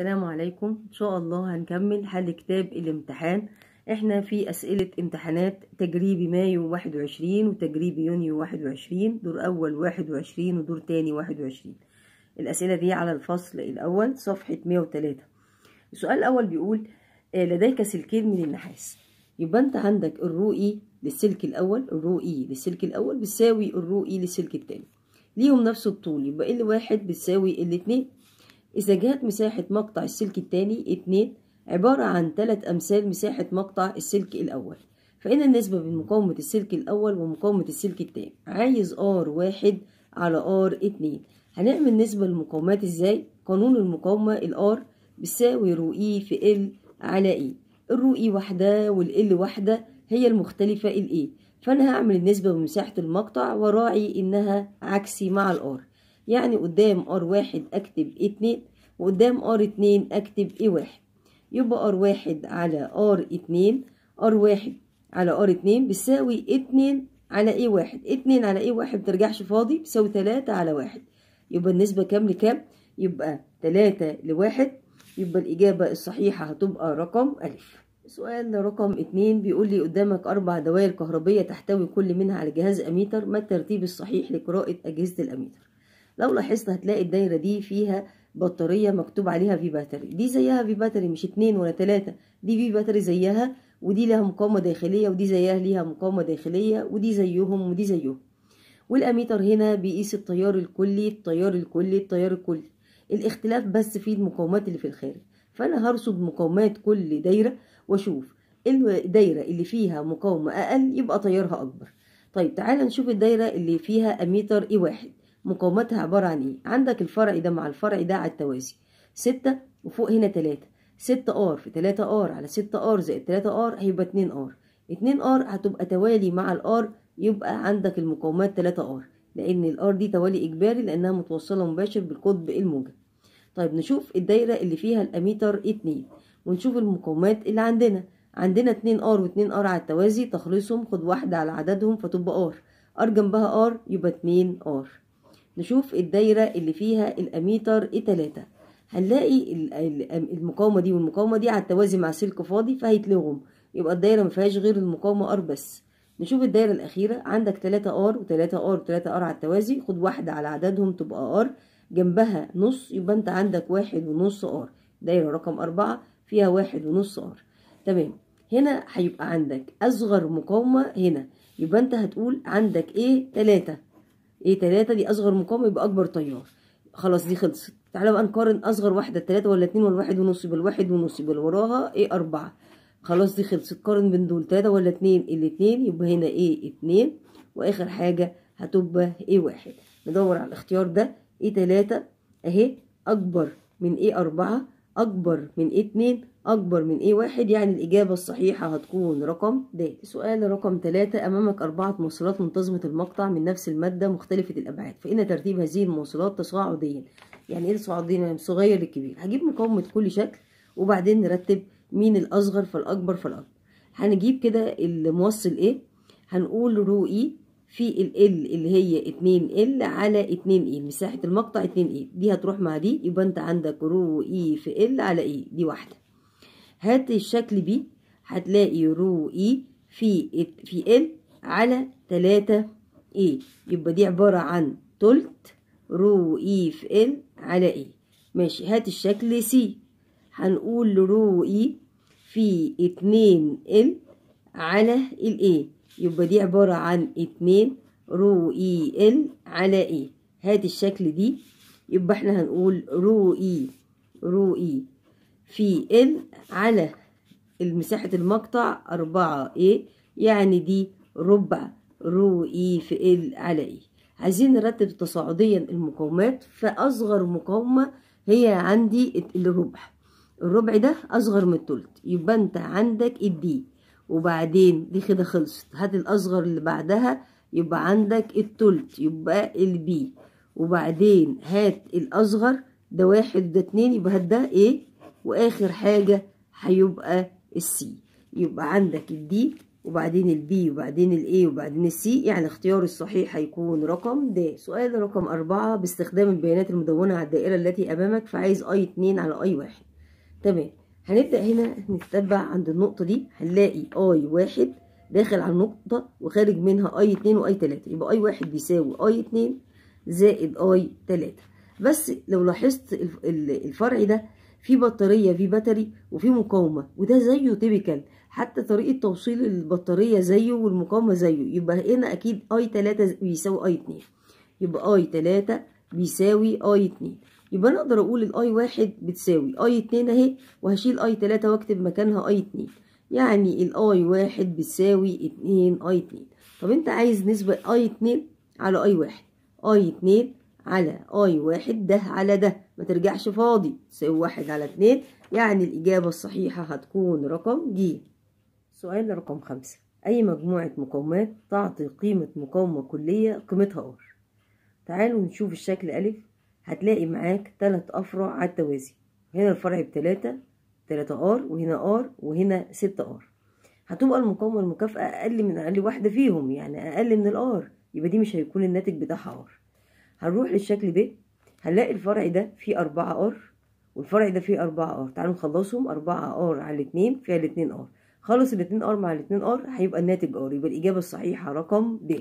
السلام عليكم ان شاء الله هنكمل حل كتاب الامتحان احنا في اسئلة امتحانات تجريبي مايو 21 وتجريبي يونيو 21 دور اول 21 ودور تاني 21 الاسئلة دي على الفصل الاول صفحة 103 السؤال الاول بيقول آه، لديك سلكين من النحاس يبقى انت عندك الرو اي للسلك الاول الرو اي للسلك الاول بيساوي الرو اي للسلك التاني ليهم نفس الطول يبقى ال واحد بتساوي ال اتنين إذا جاءت مساحة مقطع السلك الثاني اتنين عبارة عن تلات أمثال مساحة مقطع السلك الأول فإن النسبة بين مقاومة السلك الأول ومقاومة السلك التاني عايز ار واحد على ار اتنين هنعمل نسبة للمقاومات ازاي؟ قانون المقاومة الار بيساوي رو اي في ال على اي الرو اي واحدة والال واحدة هي المختلفة الاي فأنا هعمل النسبة بمساحة المقطع وراعي إنها عكسي مع الار يعني قدام ار واحد اكتب اي اتنين وقدام ار اتنين اكتب اي واحد يبقى ار واحد على ار اتنين ار واحد على ار اتنين بيساوي اتنين على اي واحد اتنين على اي واحد بترجعش فاضي بيساوي تلاتة على واحد يبقى النسبة كام لكام يبقى تلاتة لواحد يبقى الإجابة الصحيحة هتبقى رقم ألف سؤال رقم اتنين بيقول لي قدامك أربع دوائر كهربية تحتوي كل منها على جهاز أميتر ما الترتيب الصحيح لقراءة أجهزة الأميتر لو لاحظت هتلاقي الدايرة دي فيها بطارية مكتوب عليها في باتري دي زيها في باتري مش اتنين ولا تلاتة دي في باتري زيها ودي لها مقاومة داخلية ودي زيها ليها مقاومة داخلية ودي زيهم ودي زيهم والأميتر هنا بيقيس التيار الكلي التيار الكلي التيار الكلي الاختلاف بس في المقاومات اللي في الخارج فأنا هرصد مقاومات كل دايرة واشوف الدايرة اللي فيها مقاومة أقل يبقى تيارها أكبر طيب تعالى نشوف الدايرة اللي فيها أميتر إي واحد مقاومتها عبارة عن ايه عندك الفرع ده مع الفرع ده على التوازي ستة وفوق هنا تلاتة ستة ار في تلاتة ار على ستة ار زائد تلاتة ار هيبقى اتنين ار اتنين ار هتبقى توالي مع الار يبقى عندك المقاومات تلاتة ار لان الار دي توالي اجباري لانها متوصلة مباشر بالقطب الموجب طيب نشوف الدايرة اللي فيها الاميتر اتنين ونشوف المقاومات اللي عندنا عندنا اتنين ار واتنين ار على التوازي تخليصهم خد واحدة على عددهم فتبقى ار ار جنبها ار يبقى اتنين ار نشوف الدايرة اللي فيها الأميتر إيه تلاتة هنلاقي المقاومة دي والمقاومة دي على التوازي مع سلك فاضي فهيتلغم يبقى الدايرة مفيهاش غير المقاومة ار بس نشوف الدايرة الأخيرة عندك تلاتة ار وتلاتة ار وتلاتة ار على التوازي خد واحدة على عددهم تبقى ار جنبها نص يبقى انت عندك واحد ونص ار دايرة رقم أربعة فيها واحد ونص ار تمام هنا هيبقى عندك أصغر مقاومة هنا يبقى انت هتقول عندك ايه تلاتة ايه تلاتة دي اصغر مقاومة يبقى اكبر تيار خلاص دي خلصت تعالى بقى نقارن اصغر واحدة التلاتة ولا اتنين ولا واحد ونص بالواحد ونص باللي وراها ايه اربعة خلاص دي خلصت قارن بين دول تلاتة ولا اتنين الاتنين يبقى هنا ايه اتنين واخر حاجة هتبقى ايه واحد ندور على الاختيار ده ايه تلاتة اهي اكبر من ايه اربعة أكبر من اتنين أكبر من ايه واحد يعني الإجابة الصحيحة هتكون رقم د سؤال رقم تلاتة أمامك أربعة موصلات منتظمة المقطع من نفس المادة مختلفة الأبعاد فإن ترتيب هذه الموصلات تصاعديا يعني إيه تصاعديا يعني صغير للكبير هجيب مقاومة كل شكل وبعدين نرتب مين الأصغر فالأكبر فالأكبر هنجيب كده الموصل إيه هنقول رو إي e، في ال اللي هي 2 ال على 2 اي e، مساحه المقطع 2 اي e. دي هتروح مع دي يبقى انت عندك رو اي e في ال على اي دي واحده هات الشكل بي هتلاقي رو اي في في ال على 3 اي يبقى دي عباره عن تلت رو اي في ال على اي ماشي هات الشكل سي هنقول رو اي في 2 ال على الايه يبقى دي عبارة عن اتنين رو اي ال على ايه هات الشكل دي يبقى احنا هنقول رو اي رو اي في ال على مساحة المقطع أربعة ايه يعني دي ربع رو اي في ال على ايه عايزين نرتب تصاعديا المقاومات فأصغر مقاومة هي عندي الربع الربع ده أصغر من التلت يبقى أنت عندك الدي وبعدين دي كده خلصت هات الاصغر اللي بعدها يبقى عندك التلت يبقى البي وبعدين هات الاصغر ده واحد ده اتنين يبقى هات ده ايه واخر حاجه هيبقى السي يبقى عندك الدي وبعدين البي وبعدين الاي وبعدين السي يعني الاختيار الصحيح هيكون رقم د سؤال رقم أربعة باستخدام البيانات المدونة على الدائرة التي أمامك فعايز اي اتنين على اي واحد تمام هنبدأ هنا نتتبع عند النقطة دي هنلاقي اي واحد داخل على النقطة وخارج منها اي اتنين واي تلاتة يبقى اي واحد بيساوي اي اتنين زائد اي تلاتة بس لو لاحظت الفرع ده في بطارية في باتري وفي مقاومة وده زيه تيبيكال حتى طريقة توصيل البطارية زيه والمقاومة زيه يبقى هنا أكيد أي تلاتة بيساوي أي اتنين يبقى أي تلاتة بيساوي أي اتنين يبقى انا اقدر اقول الاي واحد بتساوي اي اتنين اهي وهشيل اي تلاتة واكتب مكانها اي اتنين يعني الاي واحد بتساوي اتنين اي اتنين طب انت عايز نسبة اي اتنين على اي واحد اي اتنين على اي واحد ده على ده ما ترجعش فاضي تساوي واحد على اتنين يعني الاجابة الصحيحة هتكون رقم دي سؤال رقم خمسة أي مجموعة مقاومات تعطي قيمة مقاومة كلية قيمتها ار تعالوا نشوف الشكل ألف هتلاقي معاك تلات أفرع على التوازي هنا الفرع بتلاتة تلاتة ار وهنا ار وهنا ستة ار هتبقى المقاومة والمكافأة أقل من أقل واحدة فيهم يعني أقل من الار يبقى دي مش هيكون الناتج بتاعها ار هنروح للشكل ب هنلاقي الفرع ده فيه أربعة ار والفرع ده فيه أربعة ار تعالوا نخلصهم أربعة ار على الاتنين فيها الاتنين ار خلص الاتنين ار مع الاتنين ار هيبقى الناتج ار يبقى الإجابة الصحيحة رقم ب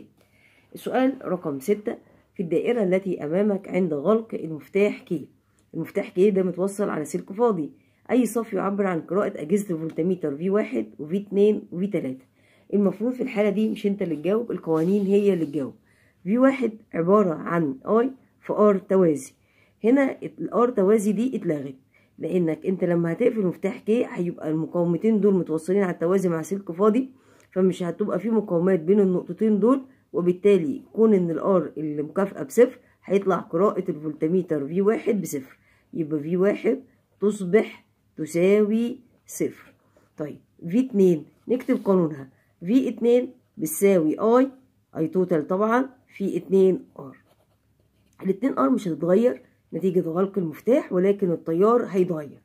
السؤال رقم ستة في الدائرة التي أمامك عند غلق المفتاح كي المفتاح كي ده متوصل على سلك فاضي أي صف يعبر عن قراءة أجهزة الفولتميتر في واحد وفي اتنين وفي تلاتة المفروض في الحالة دي مش أنت اللي تجاوب القوانين هي اللي تجاوب في واحد عبارة عن أي في آر توازي هنا الآر توازي دي اتلغت لأنك أنت لما هتقفل مفتاح كي هيبقى المقاومتين دول متوصلين على التوازي مع سلك فاضي فمش هتبقى في مقاومات بين النقطتين دول وبالتالي كون ان الار اللي مكافئه بصفر هيطلع قراءة الفولتميتر في واحد بصفر يبقى في واحد تصبح تساوي صفر طيب في اتنين نكتب قانونها في اتنين بتساوي اي اي توتال طبعا في اتنين ار الاتنين ار مش هتتغير نتيجة غلق المفتاح ولكن التيار هيتغير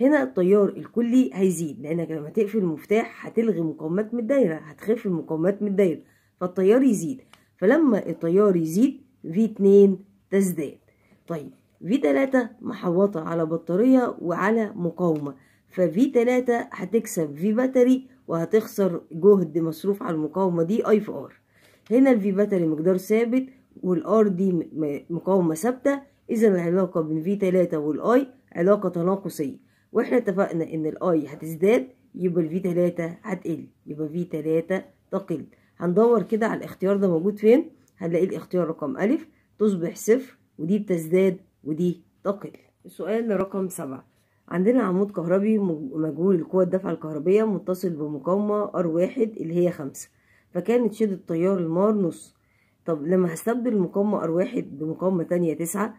هنا التيار الكلي هيزيد لانك لما تقفل المفتاح هتلغي مقاومات من الدايرة هتخف المقاومات من الدايرة فالتيار يزيد فلما التيار يزيد في 2 تزداد طيب في 3 محوطة على بطارية وعلى مقاومة ففي 3 هتكسب في باتري وهتخسر جهد مصروف على المقاومة دي اي في ار هنا الفي باتري مقدار ثابت والار دي مقاومة ثابتة اذا العلاقة بين في 3 والاي علاقة تناقصية واحنا اتفقنا ان الاي هتزداد يبقى الفي 3 هتقل يبقى في 3 تقل هندور كده على الاختيار ده موجود فين هنلاقي الاختيار رقم أ تصبح صفر ودي بتزداد ودي تقل السؤال رقم سبعة عندنا عمود كهربي مجهول القوة الدفع الكهربية متصل بمقاومة ار واحد اللي هي خمسة فكانت شدة تيار المار نص طب لما هستبدل المقاومه ار واحد بمقاومة تانية تسعة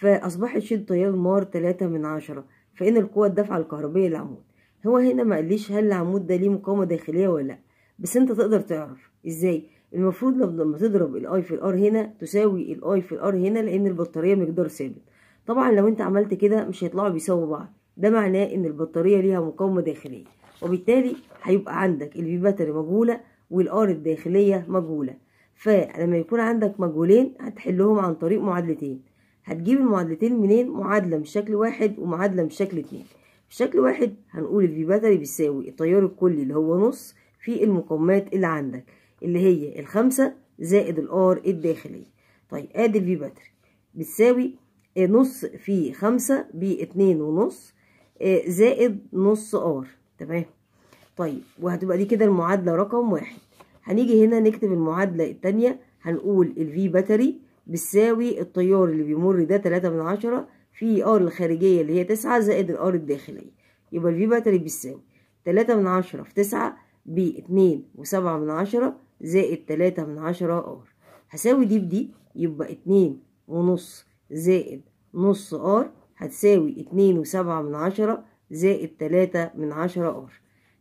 فأصبحت شدة تيار المار تلاتة من عشرة فإن القوة الدفع الكهربية للعمود هو هنا ما قاليش هل العمود ده ليه مقاومة داخلية ولا لأ بس انت تقدر تعرف ازاي المفروض لما تضرب الاي في الار هنا تساوي الاي في الار هنا لان البطاريه مقدار ثابت طبعا لو انت عملت كده مش هيطلعوا بيساووا بعض ده معناه ان البطاريه ليها مقاومه داخليه وبالتالي هيبقى عندك الفي باتري مجهوله والار الداخليه مجهوله فلما يكون عندك مجهولين هتحلهم عن طريق معادلتين هتجيب المعادلتين منين معادله من شكل واحد ومعادله من شكل اتنين في شكل واحد هنقول الفي باتري بيساوي التيار الكلي اللي هو نص في المقومات اللي عندك اللي هي الخمسة زائد الار الداخلية طيب ادي الفي باتري بتساوي آه، نص في خمسة باتنين ونص آه، زائد نص ار تمام طيب وهتبقى دي كده المعادلة رقم واحد هنيجي هنا نكتب المعادلة التانية هنقول الفي باتري بتساوي التيار اللي بيمر ده تلاتة من عشرة في ار الخارجية اللي هي تسعة زائد الار الداخلية يبقى الفي باتري بتساوي تلاتة من عشرة في تسعة ب اتنين وسبعة من عشرة زائد تلاتة من عشرة ار هساوي دي بدي يبقى اتنين ونص زائد نص ار هتساوي اتنين وسبعة من عشرة زائد تلاتة من عشرة ار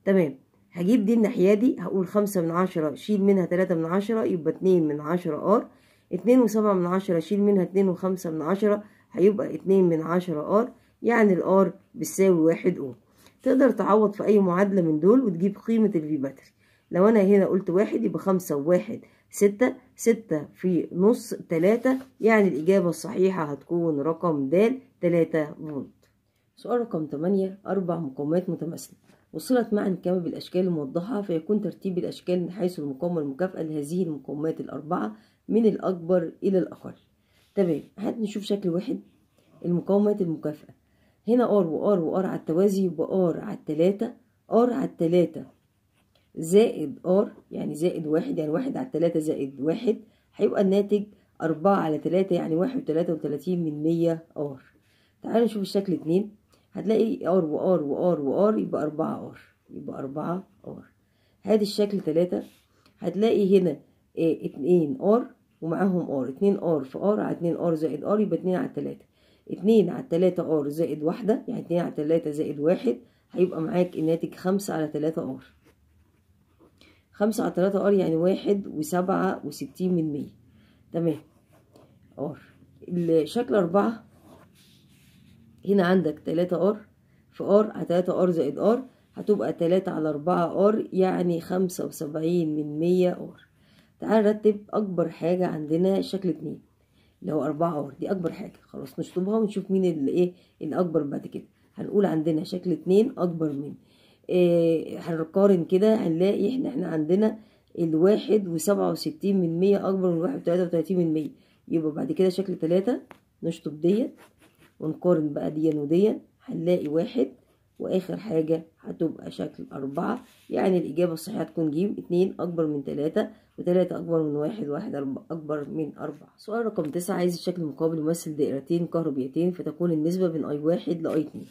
تمام هجيب دي الناحية دي هقول خمسة من عشرة شيل منها تلاتة من عشرة يبقى اتنين من عشرة ار اتنين وسبعة من عشرة شيل منها اتنين وخمسة من عشرة هيبقى اتنين من عشرة ار يعني الار بتساوي واحد اوم تقدر تعوض في أي معادلة من دول وتجيب قيمة الفي باتري لو أنا هنا قلت واحد يبقى خمسة وواحد ستة ستة في نص تلاتة يعني الإجابة الصحيحة هتكون رقم د تلاتة فولت سؤال رقم تمانية أربع مقومات متماثلة وصلت معا كما بالأشكال الموضحة فيكون ترتيب الأشكال من حيث المقاومة المكافئة لهذه المقاومات الأربعة من الأكبر إلى الأقل تمام هات نشوف شكل واحد المقاومات المكافئة هنا ار وار وار على التوازي يبقى ار على التلاتة ار على التلاتة زائد ار يعني زائد واحد يعني واحد على التلاتة زائد واحد هيبقى الناتج أربعة على تلاتة يعني واحد وتلاتة وتلاتين من مية ار تعالوا نشوف الشكل اتنين هتلاقي ار وار وار وار يبقى أربعة ار يبقى أربعة ار هادي الشكل تلاتة هتلاقي هنا آه، اتنين ار ومعاهم ار اتنين ار في ار على اتنين ار زائد ار يبقى اتنين على تلاتة اتنين على تلاتة ار زائد واحدة يعني اتنين على تلاتة زائد واحد هيبقى معاك الناتج خمسة على تلاتة ار خمسة على تلاتة ار يعني واحد وسبعة وستين من مية تمام ار الشكل أربعة هنا عندك تلاتة ار في ار على تلاتة ار زائد ار هتبقى تلاتة على أربعة ار يعني خمسة وسبعين من مية ار تعال نرتب أكبر حاجة عندنا شكل اتنين اللي هو أربعة اور دي أكبر حاجة خلاص نشطبها ونشوف مين اللي إيه الأكبر بعد كده هنقول عندنا شكل اتنين أكبر من إيه هنقارن كده هنلاقي إحنا إحنا عندنا الواحد وسبعة وستين من مية أكبر من واحد وتلاتة وتلاتين من مية يبقى بعد كده شكل تلاتة نشطب ديت ونقارن بقى ديا وديا هنلاقي واحد واخر حاجة هتبقى شكل اربعة يعني الاجابة الصحيحة تكون ج اتنين اكبر من تلاتة وتلاتة أكبر من واحد واحد أكبر من أربعة سؤال رقم تسعة عايز الشكل المقابل يمثل دائرتين كهربيتين فتكون النسبة بين أي واحد لأي اتنين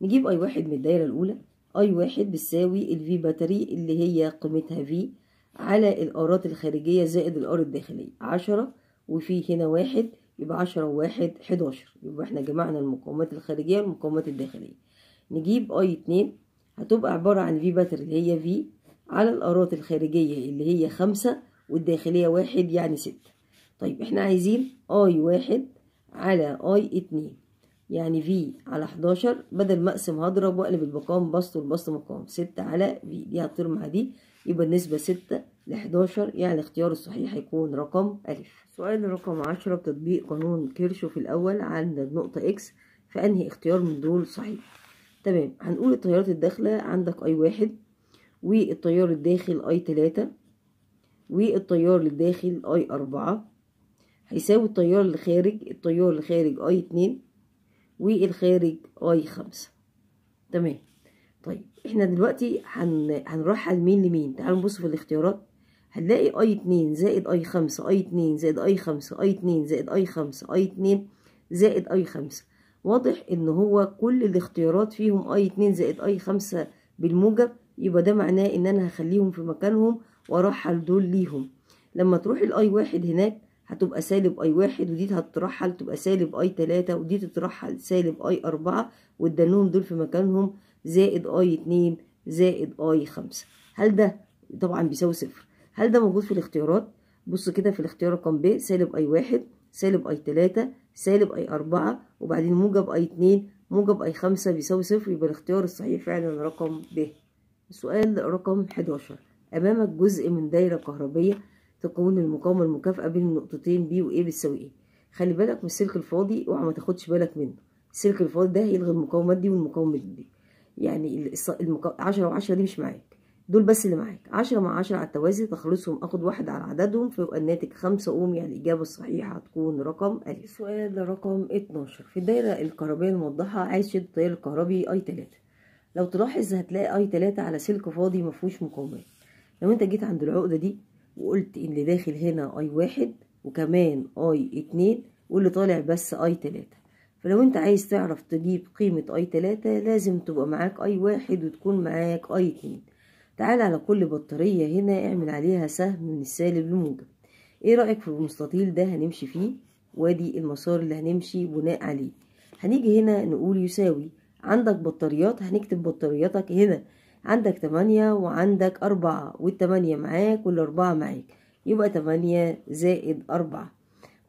نجيب أي واحد من الدايرة الأولى أي واحد بتساوي الفي باتري اللي هي قيمتها في على الآرات الخارجية زائد الآر الداخلية عشرة وفي هنا واحد يبقى عشرة وواحد حداشر يبقى احنا جمعنا المقاومات الخارجية والمقاومات الداخلية نجيب أي اتنين هتبقى عبارة عن في باتري اللي هي في على الآرات الخارجية اللي هي خمسة والداخلية واحد يعني ستة طيب احنا عايزين اي واحد على اي اتنين يعني في على حداشر بدل ما اقسم هضرب واقلب المقام بسط والبسط مقام ستة على في دي هتطير مع دي يبقى النسبة ستة لحداشر يعني الاختيار الصحيح هيكون رقم ألف سؤال رقم عشرة بتطبيق قانون كيرشوف الأول عند النقطة إكس فأنهي اختيار من دول صحيح تمام هنقول التيارات الداخلة عندك أي واحد والتيار الداخل أي تلاتة والتيار للداخل اي أربعة هيساوي التيار للخارج التيار للخارج اي اتنين والخارج اي خمسة تمام طيب احنا دلوقتي هن... هنروح على مين لمين تعالوا نبص في الاختيارات هنلاقي اي اتنين زائد اي خمسة اي اتنين زائد اي خمسة اي اتنين زائد اي خمسة اي اتنين زائد اي خمسة واضح ان هو كل الاختيارات فيهم اي اتنين زائد اي خمسة بالموجب يبقى ده معناه ان انا هخليهم في مكانهم وارحل دول ليهم لما تروح الاي واحد هناك هتبقى سالب اي واحد ودي هتترحل تبقى سالب اي تلاتة ودي تترحل سالب اي اربعة وادالهم دول في مكانهم زائد اي اتنين زائد اي خمسة هل ده طبعا بيساوي صفر هل ده موجود في الاختيارات بص كده في الاختيار رقم ب سالب اي واحد سالب اي تلاتة سالب اي اربعة وبعدين موجب اي اتنين موجب اي خمسة بيساوي صفر يبقى الاختيار الصحيح فعلا رقم ب السؤال رقم 11 أمامك جزء من دايرة كهربية تكون المقاومة المكافئة بين النقطتين بي و بتساوي إيه خلي بالك من السلك الفاضي اوعى ما تاخدش بالك منه السلك الفاضي ده هيلغي المقاومات دي والمقاومات دي يعني المقا... وعشرة دي مش معاك دول بس اللي معاك عشرة مع عشرة على التوازي تخلصهم اخد واحد على عددهم فيبقى الناتج خمسة اوم يعني الاجابه الصحيحه هتكون رقم ألف السؤال رقم اتناشر في الدايره الكهربية الموضحه عايز شد التيار الكهربي اي تلاتة لو تلاحظ هتلاقي اي تلاتة على سلك فاضي مفهوش مقاومات لو انت جيت عند العقده دي وقلت اللي داخل هنا اي واحد وكمان اي اتنين واللي طالع بس اي تلاتة فلو انت عايز تعرف تجيب قيمة اي تلاتة لازم تبقى معاك اي واحد وتكون معاك اي اتنين تعال على كل بطارية هنا اعمل عليها سهم من السالب لموجب ايه رأيك في المستطيل ده هنمشي فيه وادي المسار اللي هنمشي بناء عليه هنيجي هنا نقول يساوي عندك بطاريات هنكتب بطارياتك هنا عندك تمانية وعندك أربعة والتمانية معاك والأربعة معاك يبقى تمانية زائد أربعة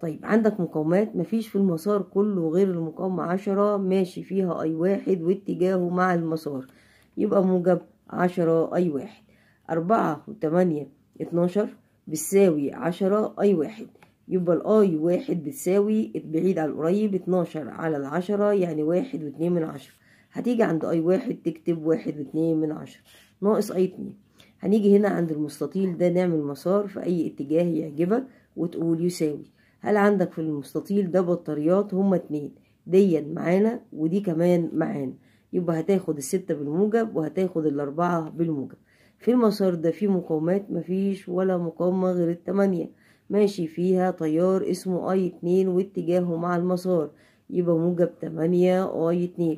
طيب عندك مقاومات مفيش في المسار كله غير المقاومة عشرة ماشي فيها أي واحد واتجاهه مع المسار يبقى موجب عشرة أي واحد أربعة وتمانية اتناشر بتساوي عشرة أي واحد يبقى الأي واحد بتساوي بعيد على القريب اتناشر على العشرة يعني واحد واتنين من عشرة هتيجي عند اي واحد تكتب واحد واتنين من عشرة ناقص اي اتنين هنيجي هنا عند المستطيل ده نعمل مسار في اي اتجاه يعجبك وتقول يساوي هل عندك في المستطيل ده بطاريات هما اتنين دي معانا ودي كمان معانا يبقى هتاخد الستة بالموجب وهتاخد الاربعة بالموجب في المسار ده في مقاومات مفيش ولا مقاومة غير التمانية ماشي فيها تيار اسمه اي اتنين واتجاهه مع المسار يبقى موجب تمانية اي اتنين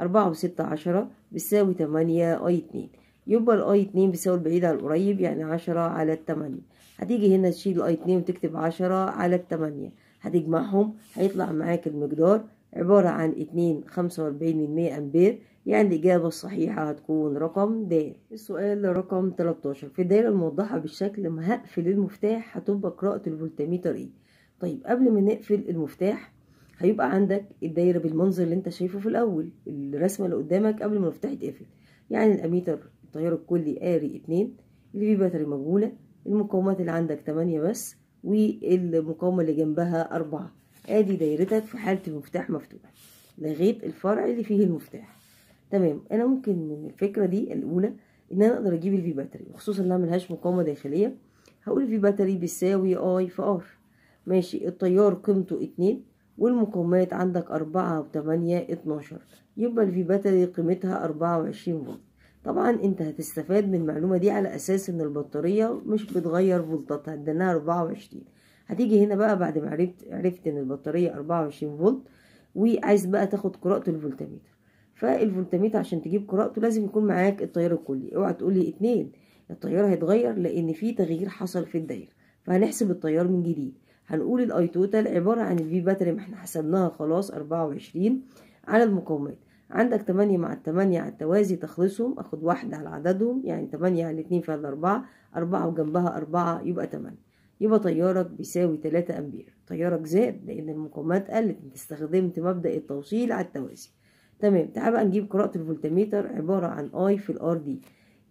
أربعة وستة عشرة بتساوي تمانية أي اتنين يبقى الأي اتنين بيساوي البعيد على القريب يعني عشرة على التمانية هتيجي هنا تشيل الأي اتنين وتكتب عشرة على التمانية هتجمعهم هيطلع معاك المقدار عبارة عن اتنين خمسة وأربعين من مية أمبير يعني الإجابة الصحيحة هتكون رقم د السؤال رقم تلتاشر في الدايرة الموضحة بالشكل ما هقفل المفتاح هتبقى قراءة الفولتميتر إيه طيب قبل ما نقفل المفتاح هيبقى عندك الدايره بالمنظر اللي انت شايفه في الاول الرسمه اللي قدامك قبل ما المفتاح يتقفل يعني الاميتر التيار الكلي قاري اتنين فيه باتري مجهوله المقاومات اللي عندك تمانية بس والمقاومه اللي جنبها أربعة ادي دايرتك في حاله المفتاح مفتوح لغايه الفرع اللي فيه المفتاح تمام انا ممكن من الفكره دي الاولى ان انا اقدر اجيب الفي باتري وخصوصا انها ملهاش مقاومه داخليه هقول الفي باتري بيساوي اي في ار ماشي التيار قيمته اتنين والمقاومات عندك أربعة وتمانية اتناشر يبقى الفي باتري قيمتها أربعة وعشرين فولت طبعا انت هتستفاد من المعلومة دي على أساس ان البطارية مش بتغير فولتاتها ده أربعة وعشرين هتيجي هنا بقى بعد ما عرفت عرفت ان البطارية أربعة وعشرين فولت وعايز بقى تاخد قراءة الفولتميتر فالفولتميتر عشان تجيب قراءته لازم يكون معاك التيار الكلي اوعى تقولي اتنين التيار هيتغير لان في تغيير حصل في الدايره فهنحسب التيار من جديد هنقول الاي توتال عبارة عن الفي باتري ما احنا حسبناها خلاص أربعة وعشرين على المقاومات عندك تمانية مع التمانية على التوازي تخلصهم اخد واحدة على عددهم يعني تمانية على اتنين في الأربعة أربعة وجنبها أربعة يبقى تمانية يبقى تيارك بيساوي تلاتة أمبير تيارك زاد لأن المقاومات قلت انت استخدمت مبدأ التوصيل على التوازي تمام تعال بقى نجيب قراءة الفولتميتر عبارة عن اي في الار دي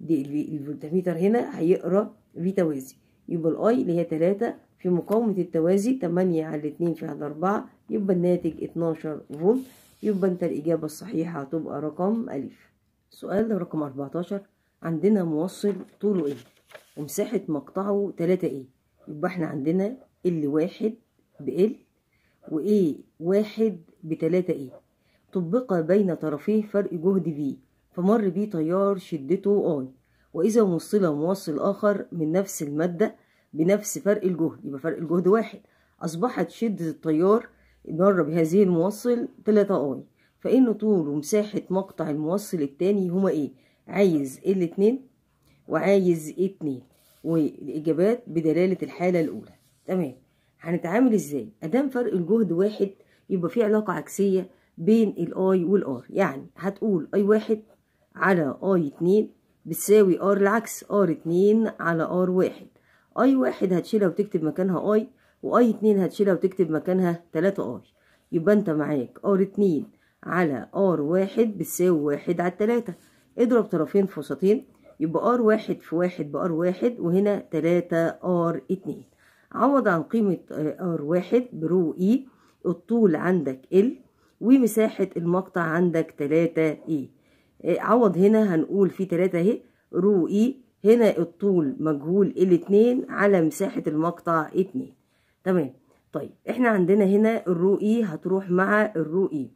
دي الفولتميتر هنا هيقرا في توازي يبقى الاي اللي هي تلاتة في مقاومة التوازي 8 على 2 في 4 يبقى الناتج 12 فولت يبقى انت الإجابة الصحيحة هتبقى رقم ألف سؤال رقم 14 عندنا موصل طوله ايه ومساحة مقطعه 3 ايه يبقى احنا عندنا ال واحد بال وايه واحد بتلاتة ايه طبق بين طرفيه فرق جهد بي فمر بيه تيار شدته اي وإذا موصله موصل آخر من نفس المادة بنفس فرق الجهد يبقى فرق الجهد واحد أصبحت شدة التيار مرة بهذه الموصل تلاتة اي فإن طول ومساحة مقطع الموصل التاني هما ايه عايز ال 2 وعايز اتنين والإجابات بدلالة الحالة الأولى تمام هنتعامل ازاي أدام فرق الجهد واحد يبقى في علاقة عكسية بين الاي والار يعني هتقول اي واحد على اي اتنين بتساوي ار العكس ار اتنين على ار واحد اي واحد هتشيلها وتكتب مكانها اي واي اتنين هتشيلها وتكتب مكانها تلاتة اي يبقى انت معاك ار اتنين على ار واحد بتساوي واحد على التلاتة اضرب طرفين في وسطين يبقى ار واحد في واحد بار واحد وهنا تلاتة ار اتنين عوض عن قيمة ار واحد برو اي الطول عندك ال ومساحة المقطع عندك تلاتة اي إيه، عوض هنا هنقول في تلاتة اهي رو اي هنا الطول مجهول الاتنين على مساحة المقطع اتنين تمام طيب احنا عندنا هنا الرو اي e هتروح مع الرو اي e.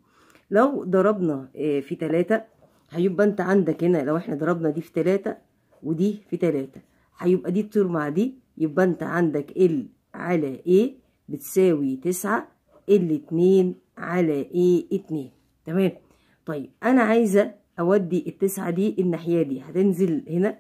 لو ضربنا آه، في تلاتة هيبقى انت عندك هنا لو احنا ضربنا دي في تلاتة ودي في تلاتة هيبقى دي تطير مع دي يبقى انت عندك ال على اي بتساوي تسعة اتنين على اي اتنين تمام طيب انا عايزة اودي التسعة دي الناحية دي هتنزل هنا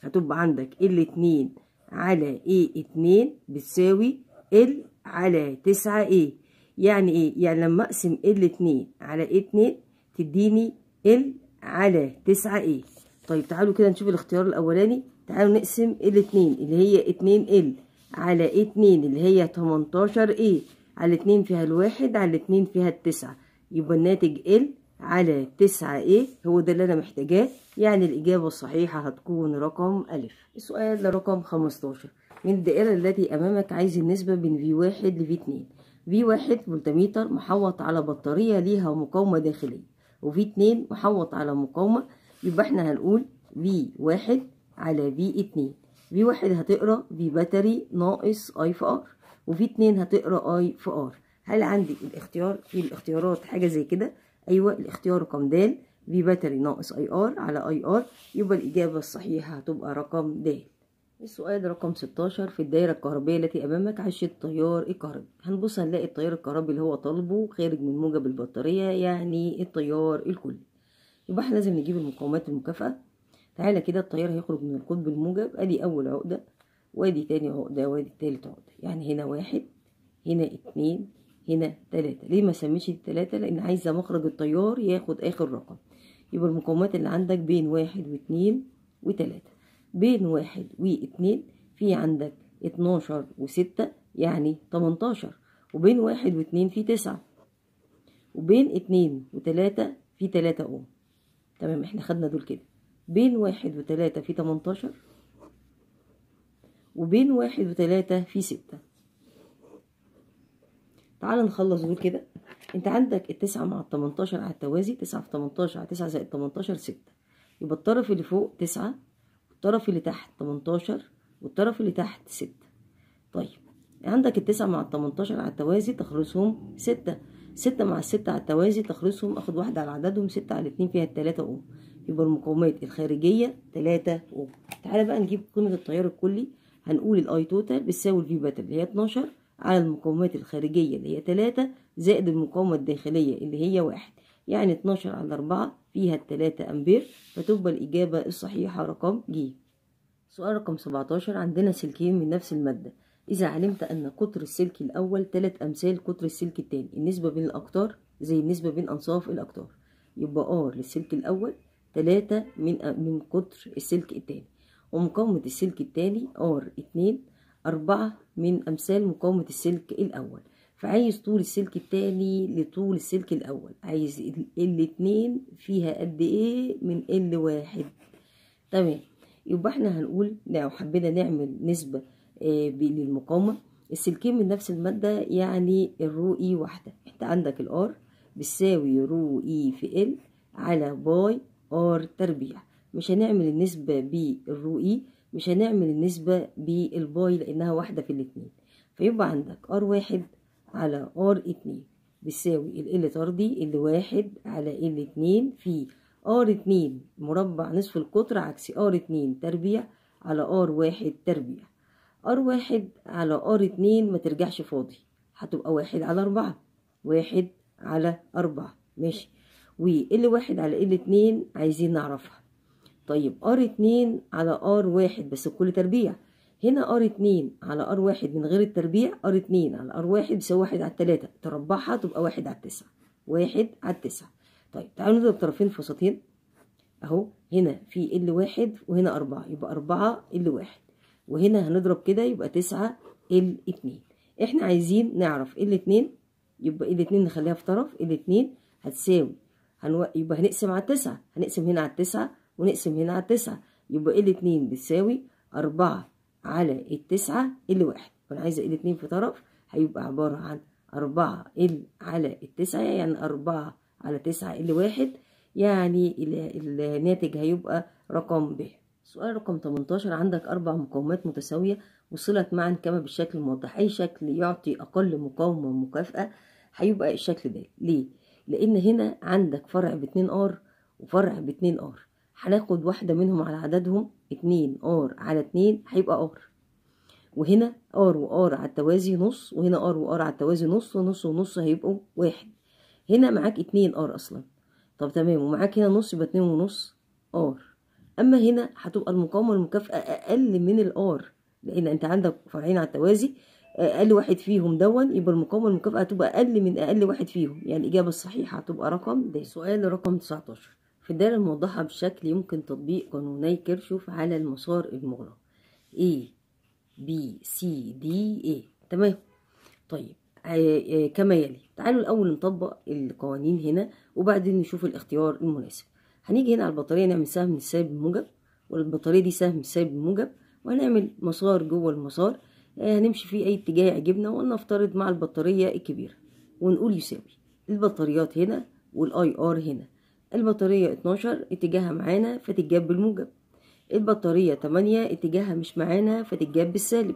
هتبقى عندك ال اتنين على ايه اتنين بتساوي ال على تسعة ايه يعني ايه يعني لما اقسم ال اتنين على ايه اتنين تديني ال على تسعة ايه طيب تعالوا كده نشوف الاختيار الاولاني تعالوا نقسم ال اتنين اللي هي اتنين ال على ايه اتنين اللي هي تمنتاشر ايه على اتنين فيها الواحد على اتنين فيها التسعة يبقى الناتج ال على تسعة ايه هو ده اللي انا محتاجاه يعني الاجابة الصحيحة هتكون رقم الف السؤال لرقم رقم خمستاشر من الدائرة التي امامك عايز النسبة بين في واحد لفي اتنين في واحد فولتميتر محوط على بطارية ليها مقاومة داخلية وفي اتنين محوط على مقاومة يبقى احنا هنقول في واحد على في اتنين في واحد هتقرا في باتري ناقص اي في ار وفي اتنين هتقرا اي في ار هل عندي الاختيار في الاختيارات حاجة زي كده أيوة الاختيار رقم د في باتري ناقص اي ار على اي ار يبقى الإجابة الصحيحة هتبقى رقم د السؤال رقم 16 في الدايرة الكهربية التي أمامك عشة التيار الكهربي هنبص هنلاقي التيار الكهربي اللي هو طالبه خارج من موجب البطارية يعني التيار الكلي يبقى احنا لازم نجيب المقاومات المكافأة تعالى كده التيار هيخرج من القطب الموجب ادي أول عقدة وادي تاني عقدة وادي تالت عقدة يعني هنا واحد هنا اتنين هنا تلاتة ليه ما سميش التلاتة لان عايزة مخرج التيار ياخد اخر رقم يبقى المقومات اللي عندك بين واحد واتنين وتلاتة بين واحد واتنين في عندك اتناشر وستة يعني تمنتاشر وبين واحد واتنين في تسعة وبين اتنين وتلاتة في تلاتة اوم تمام احنا خدنا دول كده بين واحد وتلاتة في تمنتاشر وبين واحد وتلاتة في ستة تعال نخلص دول كده انت عندك التسعة مع التمنتاشر على التوازي تسعة في تمنتاشر على تسعة زائد تمنتاشر ستة يبقى الطرف اللي فوق تسعة والطرف اللي تحت تمنتاشر والطرف اللي تحت ستة طيب عندك التسعة مع التمنتاشر على التوازي تخلصهم ستة ستة مع الستة على التوازي تخلصهم اخد واحدة على عددهم ستة على اتنين فيها التلاتة أم يبقى المقاومات الخارجية تلاتة أم تعالى بقى نجيب قيمة التيار الكلي هنقول الاي توتال بتساوي الفي باتل اللي هي اتناشر على المقاومات الخارجية اللي هي تلاتة زائد المقاومة الداخلية اللي هي واحد يعني اتناشر على أربعة فيها التلاتة أمبير فتبقى الإجابة الصحيحة رقم ج سؤال رقم سبعتاشر عندنا سلكين من نفس المادة إذا علمت أن قطر السلك الأول تلات أمثال قطر السلك التاني النسبة بين الأقطار زي النسبة بين أنصاف الأقطار يبقى R للسلك الأول تلاتة من من قطر السلك التاني ومقاومة السلك التاني R اتنين أربعة من أمثال مقاومة السلك الأول فعايز طول السلك التاني لطول السلك الأول عايز ال اتنين فيها قد إيه من ال واحد تمام يبقى احنا هنقول لو حبينا نعمل نسبة آه للمقاومة السلكين من نفس المادة يعني الرو اي واحدة انت عندك الار بتساوي رو اي في ال على باي ار تربيع مش هنعمل النسبة بالرو اي مش هنعمل النسبة بالباي لأنها واحدة في الاتنين فيبقى عندك ار واحد على ار اتنين بتساوي ال طردي ال واحد على ال اتنين في ار اتنين مربع نصف القطر عكس ار اتنين تربيع على ار واحد تربيع ار واحد على ار اتنين ما ترجعش فاضي هتبقى واحد على أربعة واحد على أربعة ماشي وال واحد على ال اتنين عايزين نعرفها طيب ار اتنين على ار واحد بس بكل تربيع هنا ار اتنين على ار واحد من غير التربيع ار اتنين على ار واحد بيساوي واحد على التلاتة تربعها تبقى واحد على التسعة واحد على التسعة طيب تعالوا نضرب طرفين في وسطين اهو هنا في ال واحد وهنا أربعة يبقى أربعة ال واحد وهنا هنضرب كده يبقى تسعة ال اتنين احنا عايزين نعرف ال اتنين يبقى ال اتنين نخليها في طرف ال اتنين هتساوي هنو... يبقى هنقسم على التسعة هنقسم هنا على التسعة ونقسم هنا على تسعة يبقى اتنين بتساوي أربعة على التسعة ال واحد وأنا عايزة اتنين في طرف هيبقى عبارة عن أربعة ال على التسعة يعني أربعة على تسعة ال واحد يعني الناتج هيبقى رقم ب سؤال رقم 18 عندك أربع مقاومات متساوية وصلت معا كما بالشكل الموضح أي شكل يعطي أقل مقاومة مكافأة هيبقى الشكل ده ليه؟ لأن هنا عندك فرع باتنين ار وفرع باتنين ار هناخد واحدة منهم على عددهم اتنين ار على اتنين هيبقى ار وهنا ار وار على التوازي نص وهنا ار وار على التوازي نص ونص ونص هيبقوا واحد هنا معاك اتنين ار اصلا طب تمام ومعاك هنا نص يبقى اتنين ونص ار اما هنا هتبقى المقاومة والمكافأة اقل من الار لان انت عندك فرعين على التوازي اقل واحد فيهم دون يبقى المقاومه المكافاه هتبقى اقل من اقل واحد فيهم يعني الاجابه الصحيحه هتبقى رقم ده سؤال رقم تسعتاشر في الدالة الموضحة بالشكل يمكن تطبيق قانوني كيرشوف على المسار المغلق A B C D A تمام طيب آه، آه، كما يلي تعالوا الأول نطبق القوانين هنا وبعدين نشوف الاختيار المناسب هنيجي هنا على البطارية نعمل سهم السالب الموجب والبطارية دي سهم السالب الموجب وهنعمل مسار جوه المسار آه، هنمشي فيه أي اتجاه يعجبنا ونفترض مع البطارية الكبيرة ونقول يساوي البطاريات هنا والاي ار هنا البطارية اتناشر اتجاهها معانا فتتجاب بالموجب البطارية تمانية اتجاهها مش معانا فتتجاب بالسالب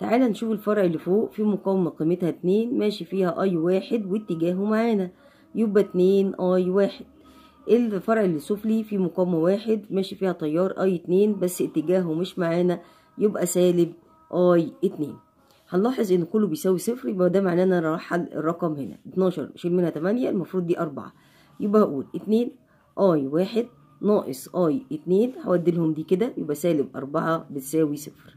تعالى نشوف الفرع اللي فوق في مقاومة قيمتها اتنين ماشي فيها اي واحد واتجاهه معانا يبقى اتنين اي واحد الفرع اللي سفلي في مقاومة واحد ماشي فيها تيار اي اتنين بس اتجاهه مش معانا يبقى سالب اي اتنين هنلاحظ ان كله بيساوي صفر يبقى ده معناه ان انا هرحل الرقم هنا اتناشر شيل منها تمانية المفروض دي اربعة يبقى هقول اتنين اي واحد ناقص اي اتنين هودي لهم دي كده يبقى سالب اربعة بتساوي صفر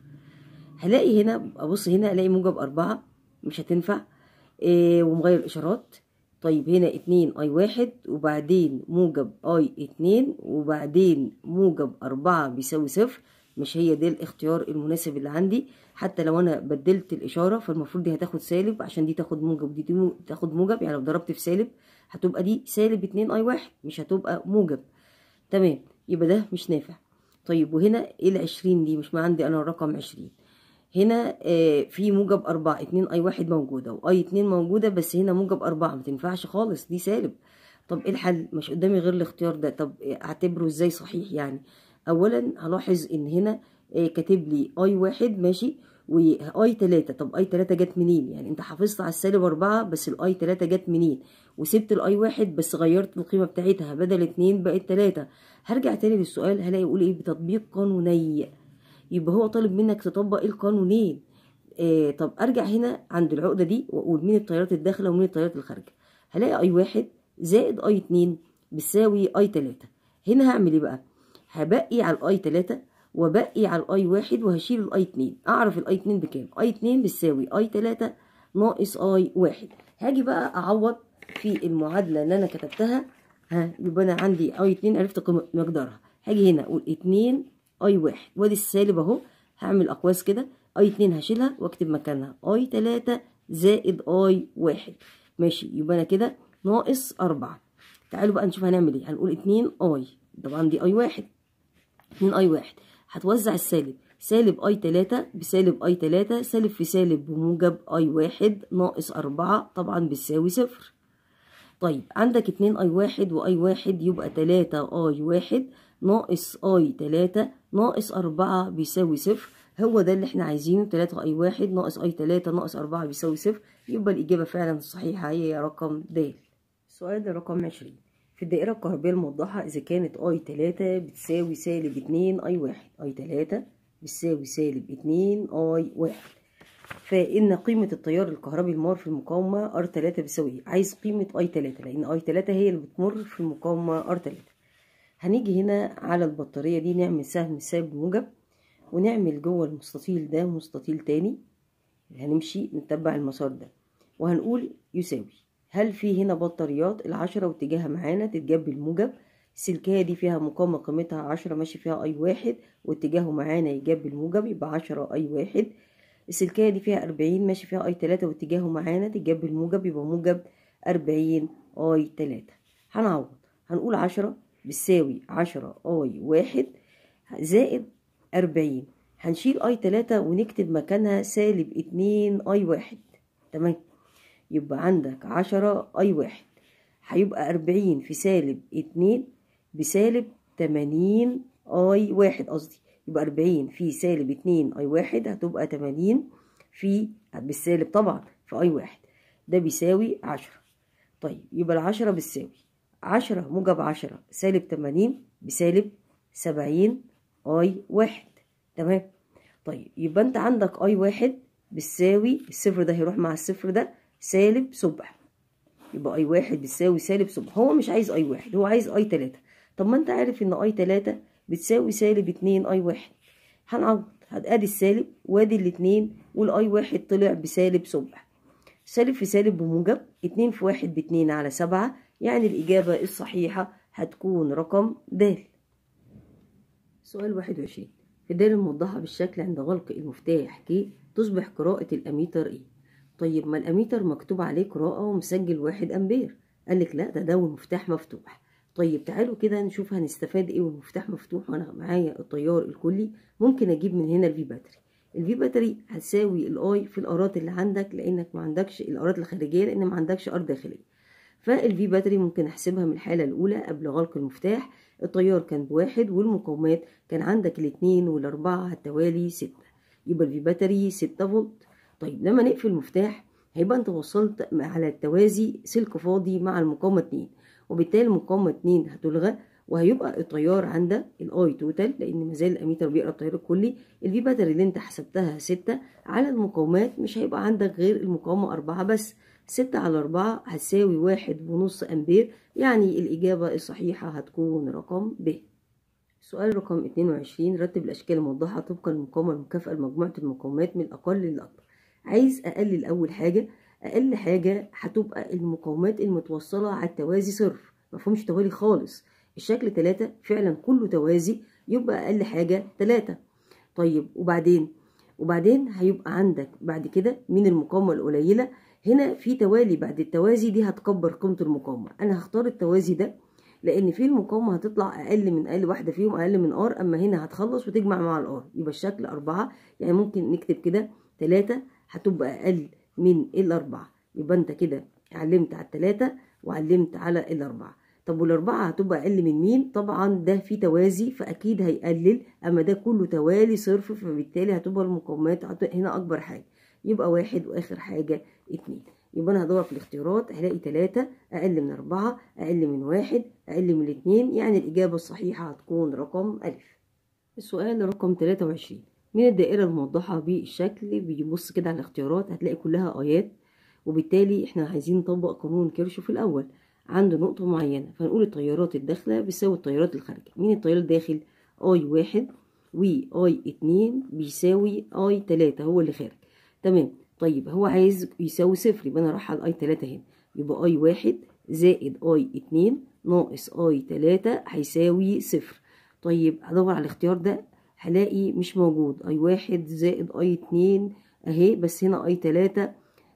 هلاقي هنا ابص هنا الاقي موجب اربعة مش هتنفع اه ومغير الاشارات طيب هنا اتنين اي واحد وبعدين موجب اي اتنين وبعدين موجب اربعة بيساوي صفر مش هي ده الاختيار المناسب اللي عندي حتى لو انا بدلت الاشاره فالمفروض دي هتاخد سالب عشان دي تاخد موجب ودي تاخد موجب يعني لو ضربت في سالب هتبقى دي سالب اتنين اي واحد مش هتبقى موجب تمام يبقى ده مش نافع طيب وهنا ايه العشرين دي مش ما عندي انا الرقم عشرين هنا آه في موجب أربعة اتنين أي واحد موجودة وأي اتنين موجودة بس هنا موجب أربعة تنفعش خالص دي سالب طب ايه الحل مش قدامي غير الاختيار ده طب آه، اعتبره ازاي صحيح يعني أولا هلاحظ إن هنا آه كاتب لي أي واحد ماشي واي 3 طب اي 3 جت منين يعني انت حافظت على السالب 4 بس الاي 3 جت منين وسبت الاي 1 بس غيرت القيمه بتاعتها بدل 2 بقت 3 هرجع تاني للسؤال هلاقي يقول ايه بتطبيق قانوني يبقى هو طالب منك تطبق القانونين إيه طب ارجع هنا عند العقده دي واقول مين التيارات الداخله ومين التيارات الخارجه هلاقي اي 1 زائد اي 2 بتساوي اي 3 هنا هعمل ايه بقى هبقي على الاي 3 وبقي على الاي واحد وهشيل الاي اتنين اعرف الاي اتنين بكام اي اتنين بتساوي اي تلاتة ناقص اي واحد هاجي بقى اعوض في المعادلة اللي انا كتبتها ها يبقى انا عندي اي اتنين عرفت مقدارها هاجي هنا اقول اتنين اي واحد وادي السالب اهو هعمل اقواس كده اي اتنين هشيلها واكتب مكانها اي تلاتة زائد اي واحد ماشي يبقى انا كده ناقص اربعة تعالوا بقى نشوف هنعمل ايه هنقول اتنين اي طبعا دي اي واحد اتنين اي واحد هتوزع السالب سالب اي تلاتة بسالب اي تلاتة سالب في سالب بموجب اي واحد ناقص اربعة طبعا بتساوي صفر طيب عندك اتنين اي واحد واي واحد يبقى تلاتة اي واحد ناقص اي تلاتة ناقص اربعة بيساوي صفر هو ده اللي احنا عايزينه تلاتة اي واحد ناقص اي تلاتة ناقص اربعة بيساوي صفر يبقى الاجابة فعلا الصحيحة هي رقم د سؤال رقم عشرين في الدائرة الكهربية الموضحة إذا كانت أي تلاتة بتساوي سالب اتنين أي واحد أي تلاتة بتساوي سالب اتنين أي واحد فإن قيمة التيار الكهربي المار في المقاومة ار تلاتة بتساوي إيه؟ عايز قيمة أي تلاتة لأن أي تلاتة هي اللي بتمر في المقاومة ار تلاتة هنيجي هنا على البطارية دي نعمل سهم سالب موجب ونعمل جوه المستطيل ده مستطيل تاني هنمشي نتبع المسار ده وهنقول يساوي هل في هنا بطاريات العشرة واتجاهها معانا تتجاب بالموجب السلكية دي فيها مقامة قيمتها عشرة ماشي فيها أي واحد واتجاهه معانا يجاب بالموجب يبقى عشرة أي واحد السلكية دي فيها أربعين ماشي فيها أي تلاتة واتجاهه معانا تتجاب بالموجب يبقى موجب أربعين أي تلاتة هنعوض هنقول عشرة بتساوي عشرة أي واحد زائد أربعين هنشيل أي تلاتة ونكتب مكانها سالب اتنين أي واحد تمام يبقى عندك عشرة اي واحد هيبقى أربعين في سالب اتنين بسالب تمانين اي واحد قصدي يبقى أربعين في سالب اتنين اي واحد هتبقى تمانين في بالسالب طبعا في اي واحد ده بيساوي عشرة طيب يبقى العشرة بتساوي عشرة موجب عشرة سالب تمانين بسالب سبعين اي واحد تمام طيب يبقى انت عندك اي واحد بتساوي الصفر ده هيروح مع الصفر ده سالب سبع يبقى اي واحد بتساوي سالب سبع هو مش عايز اي واحد هو عايز اي تلاتة طب ما انت عارف ان اي تلاتة بتساوي سالب اتنين اي واحد هنعوض ادي السالب وادي الاتنين والاي واحد طلع بسالب سبع سالب في سالب بموجب اتنين في واحد باتنين على سبعة يعني الاجابة الصحيحة هتكون رقم د سؤال واحد وعشرين في دال الموضحة بالشكل عند غلق المفتاح ك تصبح قراءة الأميتر إيه طيب ما الاميتر مكتوب عليه قراءه ومسجل واحد امبير قال لك لا ده ده والمفتاح مفتوح طيب تعالوا كده نشوف هنستفاد ايه والمفتاح مفتوح وانا معايا التيار الكلي ممكن اجيب من هنا الفي باتري الفي باتري هتساوي الاي في الارات اللي عندك لانك ما عندكش الارات الخارجيه لان ما عندكش ار داخليه فالفي باتري ممكن احسبها من الحاله الاولى قبل غلق المفتاح التيار كان بواحد والمقاومات كان عندك الاتنين والاربعه على التوالي سته يبقى الفي باتري سته فولت طيب لما نقفل المفتاح هيبقى انت وصلت على التوازي سلك فاضي مع المقاومة 2 وبالتالي المقاومة 2 هتلغى وهيبقى التيار عند الاي توتال لان مازال الاميتر بيقرا التيار الكلي الفي باتري اللي انت حسبتها 6 على المقاومات مش هيبقى عندك غير المقاومة 4 بس 6 على 4 هتساوي واحد ونص امبير يعني الاجابة الصحيحة هتكون رقم ب سؤال رقم 22 رتب الاشكال الموضحة طبقا للمقاومة المكافئة لمجموعة المقاومات من الاقل للاكبر عايز اقلل اول حاجه اقل حاجه هتبقى المقاومات المتوصله على التوازي صفر مفهومش توالي خالص الشكل تلاتة فعلا كله توازي يبقى اقل حاجه تلاتة طيب وبعدين وبعدين هيبقى عندك بعد كده من المقاومه القليله هنا في توالي بعد التوازي دي هتكبر قيمه المقاومه انا هختار التوازي ده لان في المقاومه هتطلع اقل من اقل واحده فيهم اقل من ار اما هنا هتخلص وتجمع مع الار يبقى الشكل أربعة يعني ممكن نكتب كده تلاتة هتبقى أقل من الأربعة يبقى أنت كده علمت على التلاتة وعلمت على الأربعة طب والأربعة هتبقى أقل من مين؟ طبعا ده في توازي فأكيد هيقلل أما ده كله توالي صرف فبالتالي هتبقى المقومات هنا أكبر حاجة يبقى واحد وآخر حاجة اتنين يبقى أنا هدور في الاختيارات هلاقي تلاتة أقل من أربعة أقل من واحد أقل من اتنين يعني الإجابة الصحيحة هتكون رقم ألف السؤال رقم تلاتة وعشرين من الدائرة الموضحة بالشكل بيبص كده على الاختيارات هتلاقي كلها آيات وبالتالي احنا عايزين نطبق قانون كيرشوف الأول عنده نقطة معينة فنقول التيارات الداخلة بيساوي التيارات الخارجة مين التيار الداخل؟ اي واحد واي اتنين بيساوي اي تلاتة هو اللي خارج تمام طيب هو عايز يساوي صفر يبقى انا هروح على اي تلاتة هنا يبقى اي واحد زائد اي اتنين ناقص اي تلاتة هيساوي صفر طيب هدور على الاختيار ده هلاقي مش موجود اي واحد زائد اي اتنين اهي بس هنا اي تلاتة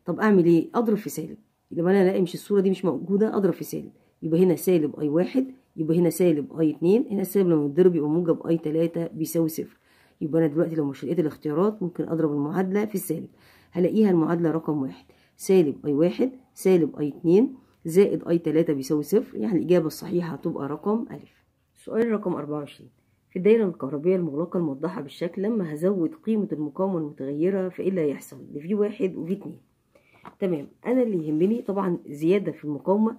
طب اعمل ايه اضرب في سالب لما انا الاقي مش الصوره دي مش موجوده اضرب في سالب يبقى هنا سالب اي واحد يبقى هنا سالب اي اتنين هنا السالب لما يتضرب يبقى موجب اي تلاتة بيساوي صفر يبقى انا دلوقتي لو مش لقيت الاختيارات ممكن اضرب المعادله في السالب هلاقيها المعادله رقم واحد سالب اي واحد سالب اي اتنين زائد اي تلاتة بيساوي صفر يعني الاجابه الصحيحه هتبقى رقم الف سؤال رقم اربعة وعشرين في الدايرة الكهربية المغلقة الموضحة بالشكل لما هزود قيمة المقاومة المتغيرة فايه اللي هيحصل في واحد وفي اتنين تمام انا اللي يهمني طبعا زيادة في المقاومة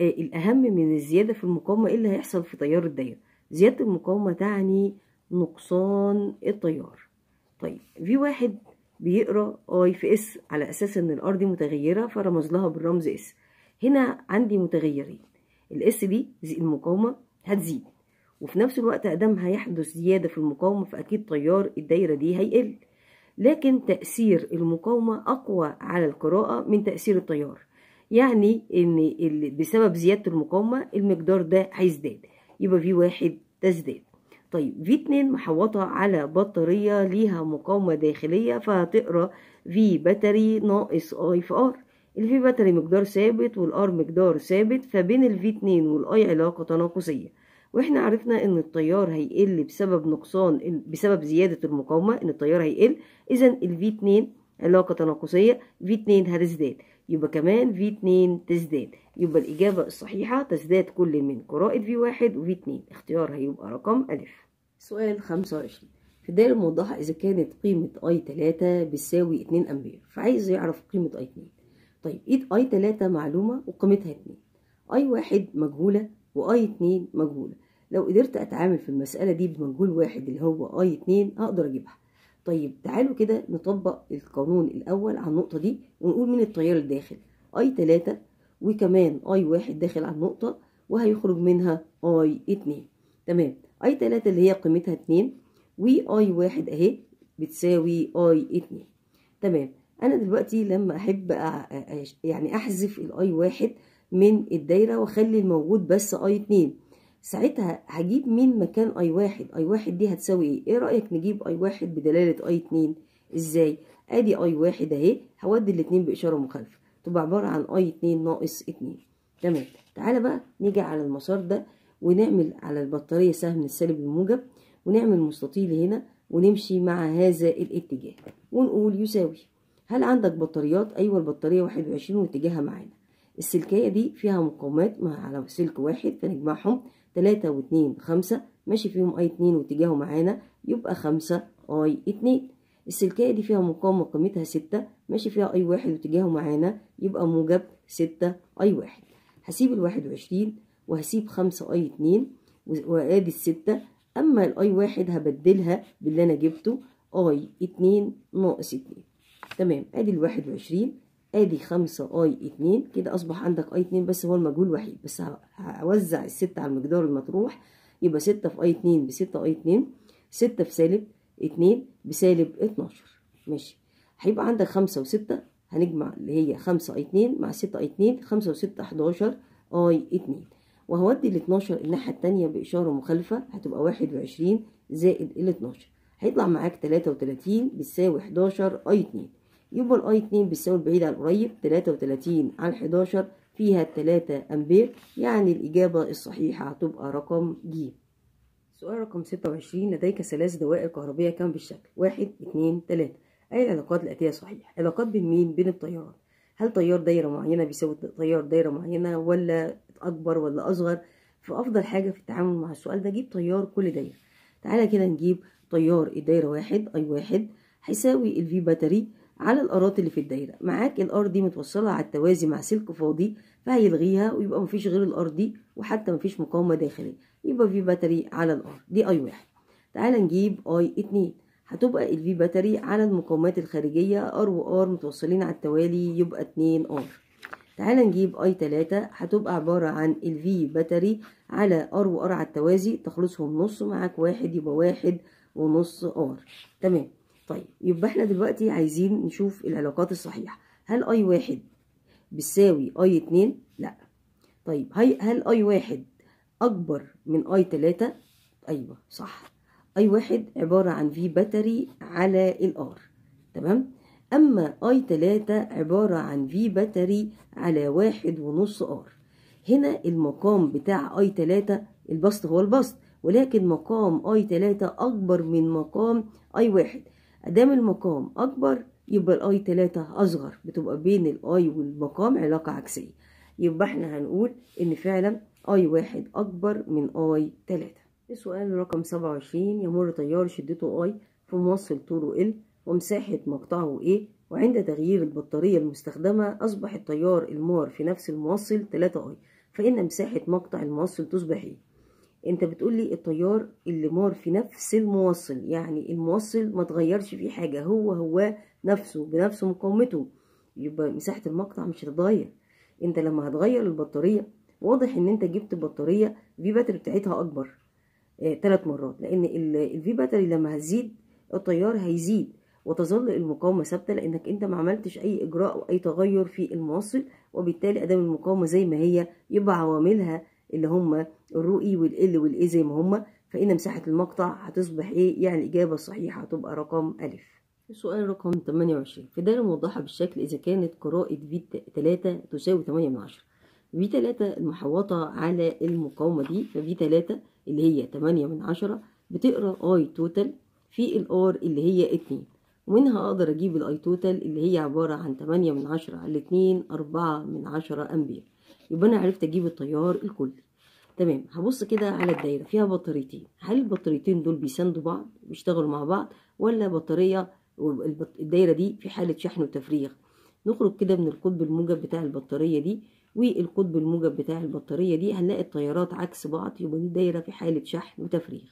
آه الاهم من الزيادة في المقاومة ايه اللي هيحصل في تيار الدايرة زيادة المقاومة تعني نقصان التيار طيب في واحد بيقرا اي في اس على اساس ان الار دي متغيره فرمز لها بالرمز اس هنا عندي متغيرين الاس دي المقاومه هتزيد وفي نفس الوقت ادام هيحدث زياده في المقاومه فاكيد تيار الدايره دي هيقل لكن تاثير المقاومه اقوى على القراءه من تاثير التيار يعني ان بسبب زياده المقاومه المقدار ده هيزداد يبقى في واحد تزداد طيب في اتنين محوطة على بطارية ليها مقاومة داخلية فهتقرا في باتري ناقص اي في ار الفي باتري مقدار ثابت والار مقدار ثابت فبين الفي اتنين والاي علاقة تناقصية واحنا عرفنا ان التيار هيقل بسبب نقصان بسبب زياده المقاومه ان التيار هيقل اذا الفي 2 علاقه تناقصيه في 2 هتزداد يبقى كمان في 2 تزداد يبقى الاجابه الصحيحه تزداد كل من قراءه في 1 وفي 2 اختيار هيبقى رقم ا سؤال 25 في الدائرة الموضحة إذا كانت قيمة أي 3 بتساوي 2 أمبير فعايز يعرف قيمة أي 2 طيب ايه أي 3 معلومة وقيمتها 2 أي 1 مجهولة وأي 2 مجهولة لو قدرت اتعامل في المسألة دي بمجهول واحد اللي هو اي اتنين اقدر اجيبها طيب تعالوا كده نطبق القانون الاول على النقطة دي ونقول مين التيار الداخل اي تلاتة وكمان اي واحد داخل على النقطة وهيخرج منها اي اتنين تمام اي تلاتة اللي هي قيمتها اتنين اي واحد اهي بتساوي اي اتنين تمام انا دلوقتي لما احب يعني احذف الاي واحد من الدايرة واخلي الموجود بس اي اتنين ساعتها هجيب مين مكان اي واحد اي واحد دي هتساوي ايه ايه رايك نجيب اي واحد بدلاله اي اتنين ازاي ادي اي واحد اهي هودي الاتنين باشاره مخالفه تبقى عباره عن اي اتنين ناقص اتنين تمام تعالى بقى نيجي على المسار ده ونعمل على البطاريه سهم السالب الموجب ونعمل مستطيل هنا ونمشي مع هذا الاتجاه ونقول يساوي هل عندك بطاريات ايوه البطاريه 21 واتجاهها معانا السلكيه دي فيها مقاومات على سلك واحد فنجمعهم 3 و2 5 ماشي فيهم اي 2 واتجاهه معانا يبقى 5 اي 2 السلكية دي فيها مقاومة قيمتها 6 ماشي فيها اي 1 واتجاهه معانا يبقى موجب 6 اي 1 هسيب ال 21 وهسيب 5 اي 2 وادي ال 6 اما الاي 1 هبدلها باللي انا جبته اي 2 ناقص 2 تمام ادي ال 21 ادي خمسة اي اتنين كده اصبح عندك اي اتنين بس هو المجهول الوحيد بس هوزع الستة على المقدار المطروح يبقى ستة في اي اتنين بستة اي اتنين ستة في سالب اتنين بسالب اتناشر ماشي هيبقى عندك خمسة وستة هنجمع اللي هي خمسة اي اتنين مع ستة اي اتنين خمسة وستة حداشر اي اتنين وهودي ال الناحية التانية بإشارة مخالفة هتبقى واحد وعشرين زائد ال هيطلع معاك تلاتة وتلاتين بتساوي حداشر اي اتنين يبقى الاي 2 بيساوي البعيد على القريب 33 على 11 فيها 3 امبير يعني الاجابه الصحيحه هتبقى رقم ج سؤال رقم 26 لديك ثلاث دوائر كهربيه كم بالشكل 1 2 3 اي العلاقات الاتيه صحيح علاقات بين مين بين التيارات هل تيار دايره معينه بيساوي تيار دايره معينه ولا اكبر ولا اصغر فافضل حاجه في التعامل مع السؤال ده جيب تيار كل دايره تعالى كده نجيب تيار الدايره واحد اي واحد هيساوي الفي باتري على الأراضي اللي في الدايرة معاك الأر دي متوصلة على التوازي مع سلك فاضي فهيلغيها ويبقى مفيش غير الأر دي وحتى مفيش مقاومة داخلية يبقى في باتري على الأر دي أي واحد تعال نجيب أي اتنين هتبقى الفي باتري على المقاومات الخارجية ار وار متوصلين على التوالي يبقى اتنين ار تعال نجيب اي تلاتة هتبقى عبارة عن الفي باتري على ار وار على التوازي تخلصهم نص معاك واحد يبقى واحد ونص ار تمام طيب يبقى احنا دلوقتي عايزين نشوف العلاقات الصحيحة هل اي واحد بتساوي اي اتنين لا طيب هل اي واحد اكبر من اي تلاتة ايوه صح اي واحد عبارة عن في باتري على الار تمام اما اي تلاتة عبارة عن في باتري على واحد ونص ار هنا المقام بتاع اي تلاتة البسط هو البسط ولكن مقام اي تلاتة اكبر من مقام اي واحد ادام المقام اكبر يبقى الاي 3 اصغر بتبقى بين الاي والمقام علاقه عكسيه يبقى احنا هنقول ان فعلا اي واحد اكبر من اي 3 السؤال رقم 27 يمر تيار شدته اي في موصل طوله ال ومساحه مقطعه ايه وعند تغيير البطاريه المستخدمه اصبح التيار المار في نفس الموصل 3 اي فان مساحه مقطع الموصل تصبح ايه انت بتقولي التيار اللي مار في نفس الموصل يعني الموصل ما تغيرش فيه حاجة هو هو نفسه بنفس مقاومته يبقى مساحة المقطع مش هتتغير انت لما هتغير البطارية واضح ان انت جبت بطارية في باتري بتاعتها اكبر ثلاث آه مرات لان الفي باتري لما هتزيد التيار هيزيد وتظل المقاومة ثابتة لأنك أنت ما عملتش أي إجراء أو أي تغير في الموصل وبالتالي أدام المقاومة زي ما هي يبقى عواملها اللي هما الرؤي والال والاي زي ما هما فإن مساحة المقطع هتصبح إيه يعني الإجابة الصحيحة هتبقى رقم ألف السؤال رقم 28 في دايرة موضحة بالشكل إذا كانت قراءة في 3 تساوي 8 من 10 في 3 المحوطة على المقاومة دي ففي 3 اللي هي 8 من 10 بتقرا اي توتال في الار اللي هي 2 ومنها اقدر اجيب الاي توتال اللي هي عبارة عن 8 من 10 على 2 4 من 10 امبير يبقى انا عرفت اجيب التيار الكلي تمام هبص كده على الدايره فيها بطاريتين هل البطاريتين دول بيساندوا بعض بيشتغلوا مع بعض ولا بطاريه الدايره دي في حاله شحن وتفريغ نخرج كده من القطب الموجب بتاع البطاريه دي والقطب الموجب بتاع البطاريه دي هنلاقي التيارات عكس بعض يبقى دي دايره في حاله شحن وتفريغ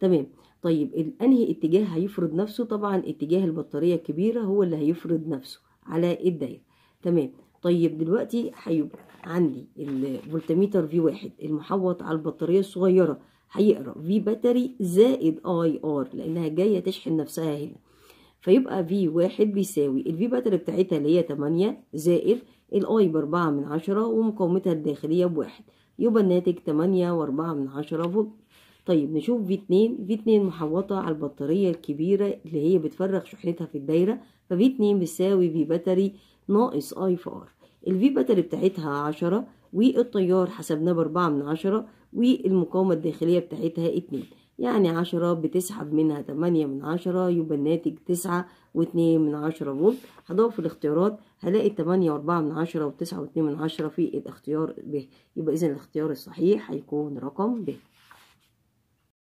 تمام طيب انهي اتجاه هيفرض نفسه طبعا اتجاه البطاريه الكبيره هو اللي هيفرض نفسه على الدايره تمام طيب دلوقتي هيبقى عندي الفولتميتر في واحد المحوط على البطارية الصغيرة هيقرا في باتري زائد اي ار لانها جاية تشحن نفسها هنا فيبقى في واحد بيساوي الفي باتري بتاعتها اللي هي 8 زائد الاي باربعة من عشرة ومقاومتها الداخلية بواحد يبقى الناتج تمانية واربعة من عشرة فولت طيب نشوف في اتنين في اتنين محوطة على البطارية الكبيرة اللي هي بتفرغ شحنتها في الدايرة ففي اتنين بيساوي في باتري ناقص اي في ار الفي باتري بتاعتها عشرة والتيار حسبناه باربعة من عشرة والمقاومة الداخلية بتاعتها اتنين يعني عشرة بتسحب منها تمانية من عشرة يبقى الناتج تسعة واتنين من عشرة فولت هضاف في الاختيارات هلاقي تمانية واربعة من عشرة وتسعة واتنين من عشرة في الاختيار ب يبقى اذا الاختيار الصحيح هيكون رقم ب